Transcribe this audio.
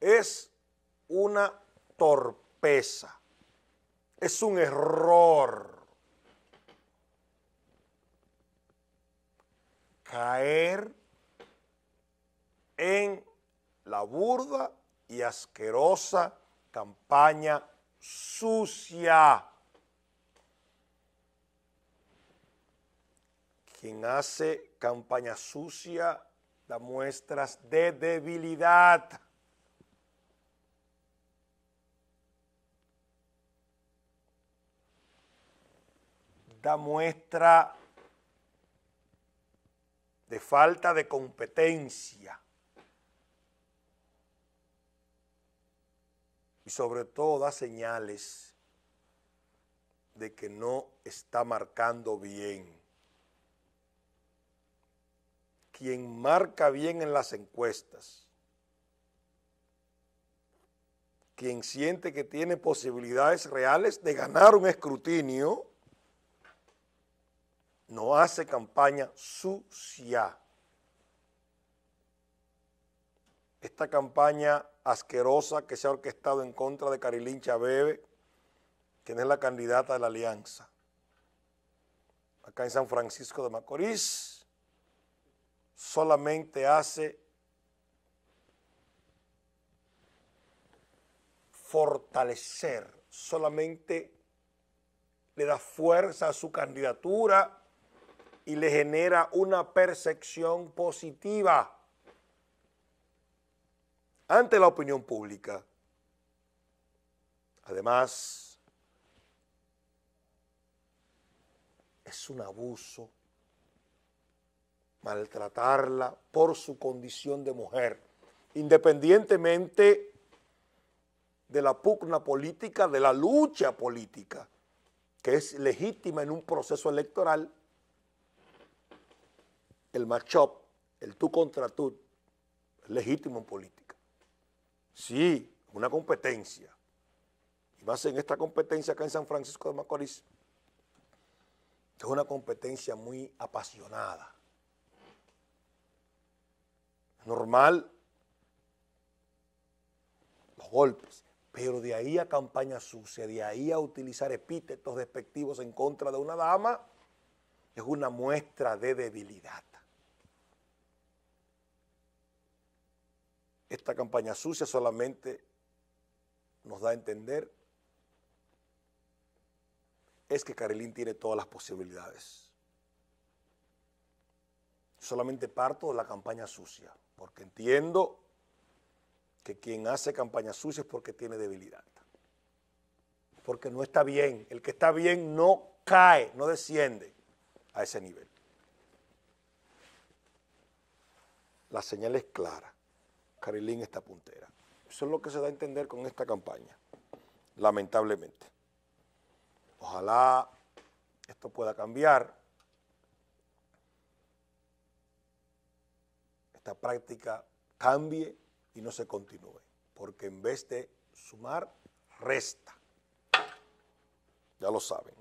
es una torpeza, es un error. Caer en la burda y asquerosa campaña sucia. Quien hace campaña sucia da muestras de debilidad. da muestra de falta de competencia y sobre todo da señales de que no está marcando bien. Quien marca bien en las encuestas, quien siente que tiene posibilidades reales de ganar un escrutinio, no hace campaña sucia. Esta campaña asquerosa que se ha orquestado en contra de Carilín Chabebe, quien es la candidata de la alianza. Acá en San Francisco de Macorís, solamente hace fortalecer, solamente le da fuerza a su candidatura y le genera una percepción positiva ante la opinión pública. Además, es un abuso maltratarla por su condición de mujer, independientemente de la pugna política, de la lucha política, que es legítima en un proceso electoral, el matchup, el tú contra tú, es legítimo en política. Sí, una competencia. Y más en esta competencia acá en San Francisco de Macorís, es una competencia muy apasionada. Normal los golpes, pero de ahí a campaña sucia, de ahí a utilizar epítetos despectivos en contra de una dama, es una muestra de debilidad. campaña sucia solamente nos da a entender es que Carilín tiene todas las posibilidades. Solamente parto de la campaña sucia, porque entiendo que quien hace campaña sucia es porque tiene debilidad, porque no está bien. El que está bien no cae, no desciende a ese nivel. La señal es clara. Carilín está puntera. Eso es lo que se da a entender con esta campaña, lamentablemente. Ojalá esto pueda cambiar. Esta práctica cambie y no se continúe, porque en vez de sumar, resta. Ya lo saben.